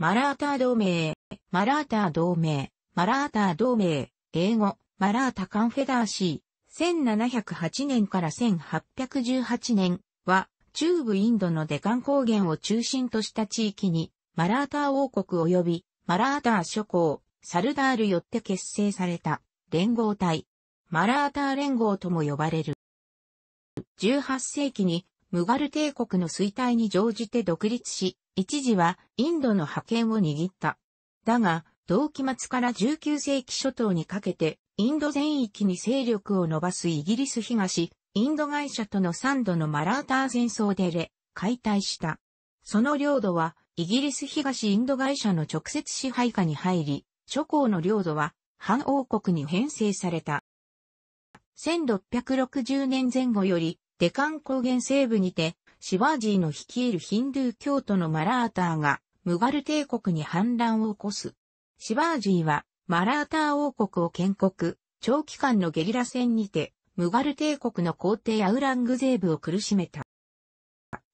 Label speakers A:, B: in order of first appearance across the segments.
A: マラーター同盟、マラーター同盟、マラーター同盟、英語、マラータカンフェダーシー、1708年から1818年は、中部インドのデカン高原を中心とした地域に、マラーター王国及び、マラーター諸侯、サルダールよって結成された、連合体、マラーター連合とも呼ばれる。18世紀にムガル帝国の衰退に乗じて独立し、一時はインドの覇権を握った。だが、同期末から19世紀初頭にかけて、インド全域に勢力を伸ばすイギリス東、インド会社との3度のマラーター戦争でれ、解体した。その領土は、イギリス東インド会社の直接支配下に入り、諸侯の領土は、反王国に編成された。1660年前後より、デカン高原西部にて、シバージーの率いるヒンドゥー教徒のマラーターが、ムガル帝国に反乱を起こす。シバージーは、マラーター王国を建国、長期間のゲリラ戦にて、ムガル帝国の皇帝アウラングゼーブを苦しめた。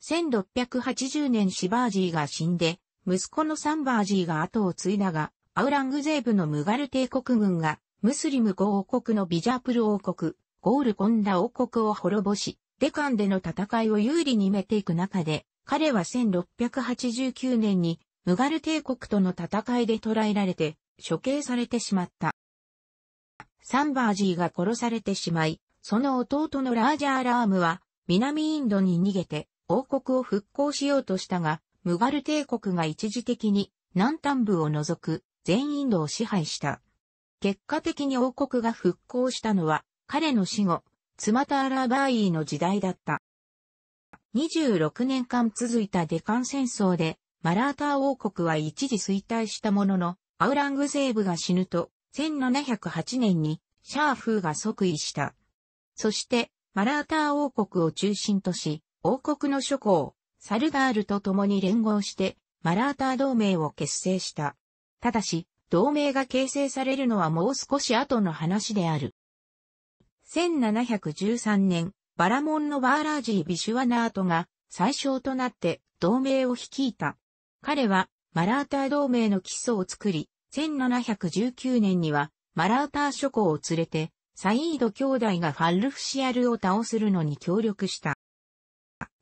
A: 1680年シバージーが死んで、息子のサンバージーが後を継いだが、アウラングゼーブのムガル帝国軍が、ムスリム5王国のビジャープル王国、ゴールコンダ王国を滅ぼし、デカンでの戦いを有利にめていく中で、彼は1689年にムガル帝国との戦いで捕らえられて処刑されてしまった。サンバージーが殺されてしまい、その弟のラージャーラームは南インドに逃げて王国を復興しようとしたが、ムガル帝国が一時的に南端部を除く全インドを支配した。結果的に王国が復興したのは彼の死後、ツマターラーバーイの時代だった。26年間続いたデカン戦争で、マラーター王国は一時衰退したものの、アウラングゼーブが死ぬと、1708年にシャーフーが即位した。そして、マラーター王国を中心とし、王国の諸侯、サルダールと共に連合して、マラーター同盟を結成した。ただし、同盟が形成されるのはもう少し後の話である。1713年、バラモンのバーラージー・ビシュワナートが最小となって同盟を率いた。彼はマラーター同盟の基礎を作り、1719年にはマラーター諸侯を連れて、サイード兄弟がファルフシアルを倒するのに協力した。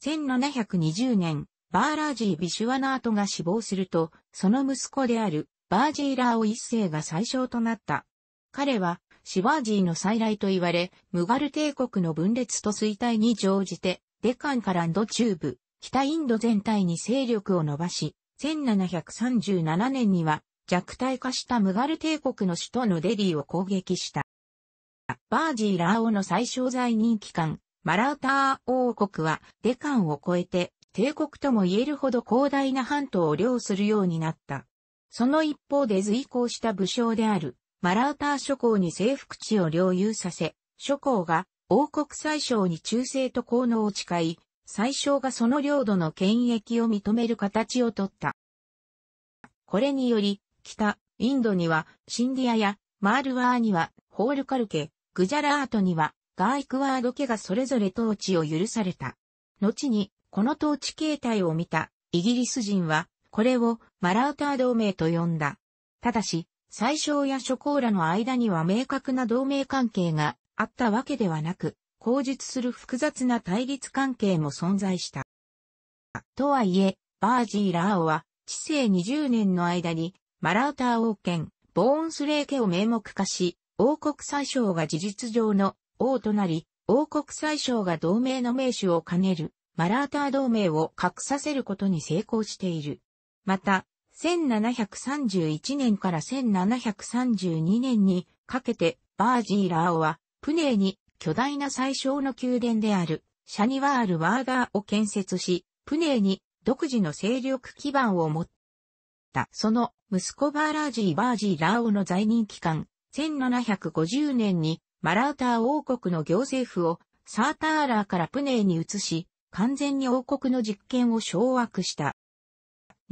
A: 1720年、バーラージー・ビシュワナートが死亡すると、その息子であるバージーラーを一世が最小となった。彼はシバージーの再来と言われ、ムガル帝国の分裂と衰退に乗じて、デカンからンド中部、北インド全体に勢力を伸ばし、1737年には弱体化したムガル帝国の首都のデリーを攻撃した。バージー・ラーオの最小在任期間、マラウター王国はデカンを超えて帝国とも言えるほど広大な半島を領するようになった。その一方で随行した武将であるマラーター諸侯に征服地を領有させ、諸侯が王国最小に忠誠と効能を誓い、最小がその領土の権益を認める形をとった。これにより、北、インドには、シンディアや、マールワーには、ホールカルケ、グジャラートには、ガーイクワード家がそれぞれ統治を許された。後に、この統治形態を見た、イギリス人は、これを、マラウター同盟と呼んだ。ただし、最小や諸侯らの間には明確な同盟関係があったわけではなく、口述する複雑な対立関係も存在した。とはいえ、バージー・ラーオは、治世20年の間に、マラーター王権、ボーンスレー家を名目化し、王国最小が事実上の王となり、王国最小が同盟の名手を兼ねる、マラーター同盟を隠させることに成功している。また、1731年から1732年にかけてバージーラーはプネーに巨大な最小の宮殿であるシャニワール・ワーダーを建設し、プネーに独自の勢力基盤を持った。その息子バーラージー・バージー・ラーオの在任期間、1750年にマラウター王国の行政府をサーターラーからプネーに移し、完全に王国の実権を掌握した。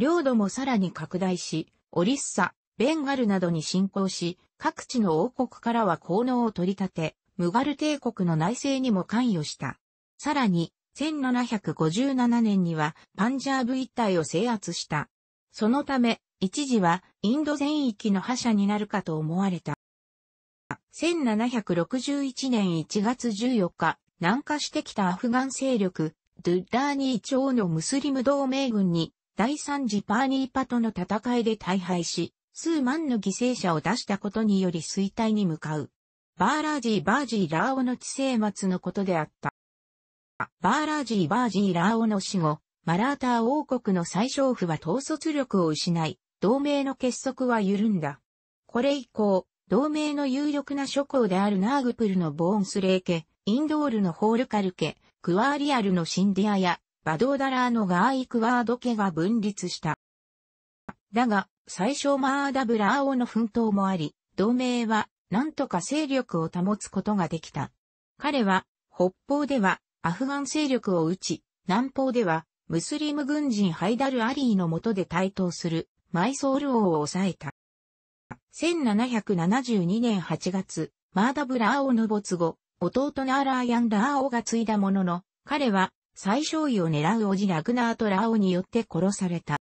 A: 領土もさらに拡大し、オリッサ、ベンガルなどに侵攻し、各地の王国からは効能を取り立て、ムガル帝国の内政にも関与した。さらに、1757年にはパンジャーブ一帯を制圧した。そのため、一時はインド全域の覇者になるかと思われた。1761年1月14日、南下してきたアフガン勢力、ドゥッダーニー朝のムスリム同盟軍に第3次パーニーパとの戦いで大敗し、数万の犠牲者を出したことにより衰退に向かう。バーラージー・バージー・ラーオの知性末のことであった。バーラージー・バージー・ラーオの死後、マラーター王国の最小府は統率力を失い、同盟の結束は緩んだ。これ以降、同盟の有力な諸侯であるナーグプルのボーンスレー家、インドールのホールカル家、クワーリアルのシンディアやバドーダラーのガーイクワード家が分立した。だが、最初マーダブラー王の奮闘もあり、同盟は、なんとか勢力を保つことができた。彼は、北方では、アフガン勢力を打ち、南方では、ムスリム軍人ハイダル・アリーの下で台頭する、マイソール王を抑えた。1772年8月、マーダブラー王の没後、弟のアーラーヤンダー王が継いだものの、彼は最小位を狙う叔父ラグナート・ラオによって殺された。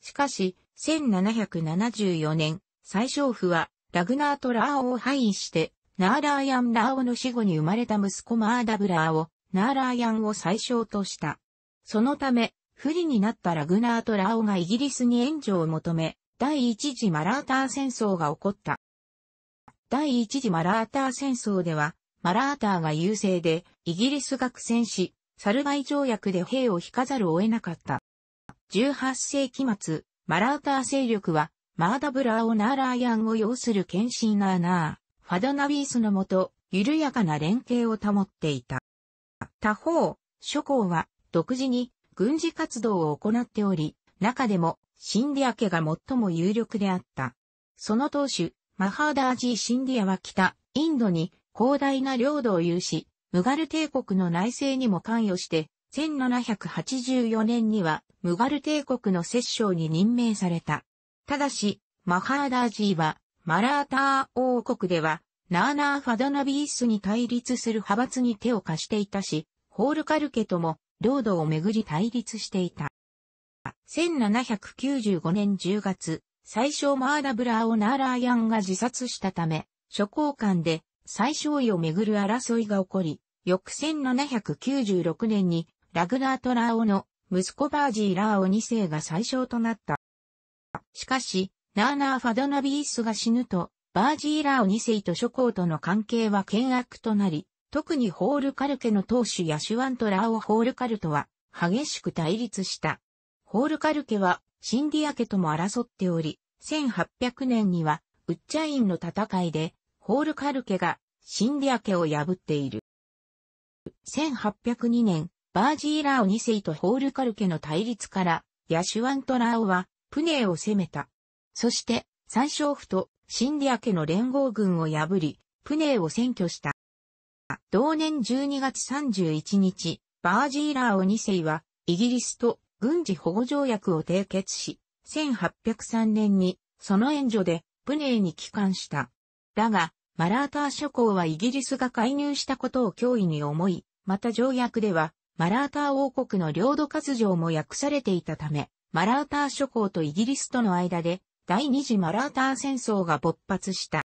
A: しかし、1774年、最小夫は、ラグナート・ラオを廃位して、ナーラーヤン・ラオの死後に生まれた息子マーダブラーを、ナーラーヤンを最小とした。そのため、不利になったラグナート・ラオがイギリスに援助を求め、第一次マラーター戦争が起こった。第一次マラーター戦争では、マラーターが優勢で、イギリスが苦戦し、サルバイ条約で兵を引かざるを得なかった。18世紀末、マラーター勢力は、マーダブラーオナーラーヤンを要するケンシーナーナー、ファドナビースのもと、緩やかな連携を保っていた。他方、諸侯は独自に軍事活動を行っており、中でもシンディア家が最も有力であった。その当主、マハーダージー・シンディアは北、インドに広大な領土を有し、ムガル帝国の内政にも関与して、1784年にはムガル帝国の摂政に任命された。ただし、マハーダージーは、マラーター王国では、ナーナー・ファドナビースに対立する派閥に手を貸していたし、ホールカルケとも、領土をめぐり対立していた。1795年10月、最小マーダブラーをナーラーヤンが自殺したため、諸交官で最小位をめぐる争いが起こり、翌1796年にラグナート・ラーオの息子バージー・ラーオ2世が最小となった。しかし、ナーナー・ファドナビースが死ぬと、バージー・ラーオ2世と諸侯との関係は険悪となり、特にホールカルケの当主ヤシュワント・ラーオ・ホールカルトは激しく対立した。ホールカルケはシンディア家とも争っており、1800年にはウッチャインの戦いでホールカルケがシンディア家を破っている。1802年、バージー・ラオ2世とホールカルケの対立から、ヤシュワント・ラオは、プネーを攻めた。そして、三将府とシンディア家の連合軍を破り、プネーを占拠した。同年12月31日、バージー・ラオ2世は、イギリスと軍事保護条約を締結し、1803年に、その援助で、プネーに帰還した。だが、マラーター諸侯はイギリスが介入したことを脅威に思い、また条約では、マラーター王国の領土割譲も訳されていたため、マラーター諸侯とイギリスとの間で、第二次マラーター戦争が勃発した。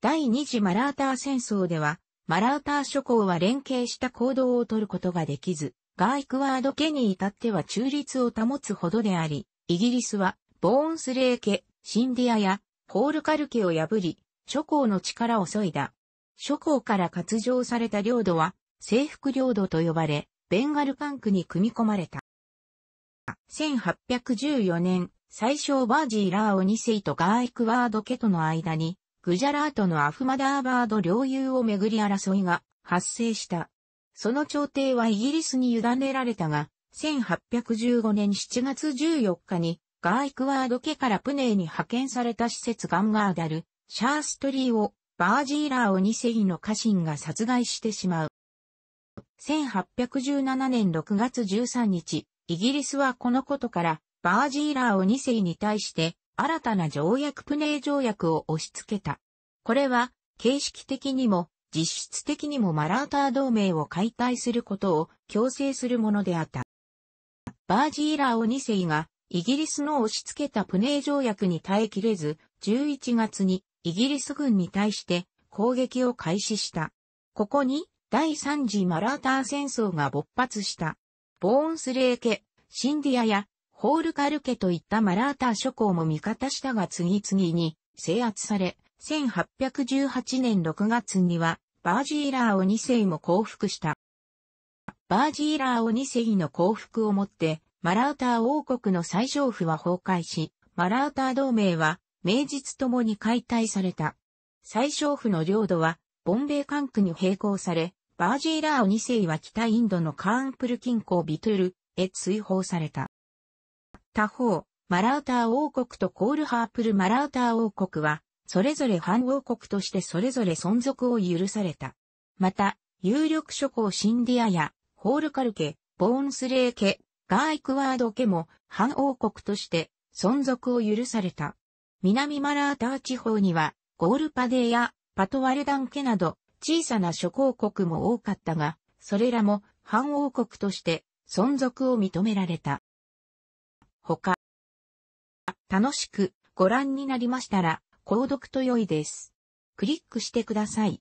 A: 第二次マラーター戦争では、マラーター諸侯は連携した行動を取ることができず、ガーイクワード家に至っては中立を保つほどであり、イギリスは、ボーンスレー家、シンディアや、ホールカル家を破り、諸侯の力を削いだ。諸侯から割譲された領土は、征服領土と呼ばれ、ベンガル管区に組み込まれた。1814年、最初バージーラーオ2世とガーイクワード家との間に、グジャラートのアフマダーバード領有をめぐり争いが発生した。その朝廷はイギリスに委ねられたが、1815年7月14日に、ガーイクワード家からプネーに派遣された施設ガンガーダル、シャーストリーをバージーラーを二世の家臣が殺害してしまう。1817年6月13日、イギリスはこのことからバージーラーを二世に対して新たな条約プネー条約を押し付けた。これは形式的にも実質的にもマラーター同盟を解体することを強制するものであった。バージーラーを二世がイギリスの押し付けたプネー条約に耐えきれず、11月にイギリス軍に対して攻撃を開始した。ここに第3次マラーター戦争が勃発した。ボーンスレー家、シンディアやホールカル家といったマラーター諸侯も味方したが次々に制圧され、1818年6月にはバージーラーを2世も降伏した。バージーラーを2世の降伏をもって、マラーター王国の最上府は崩壊し、マラーター同盟は名実ともに解体された。最小府の領土は、ボンベイ管区に並行され、バージーラーオ2世は北インドのカーンプル近郊ビトゥルへ追放された。他方、マラウター王国とコールハープルマラウター王国は、それぞれ反王国としてそれぞれ存続を許された。また、有力諸侯シンディアや、ホールカル家、ボーンスレー家、ガーイクワード家も反王国として存続を許された。南マラーター地方には、ゴールパデーやパトワルダン家など小さな諸公国も多かったが、それらも反王国として存続を認められた。他、楽しくご覧になりましたら、購読と良いです。クリックしてください。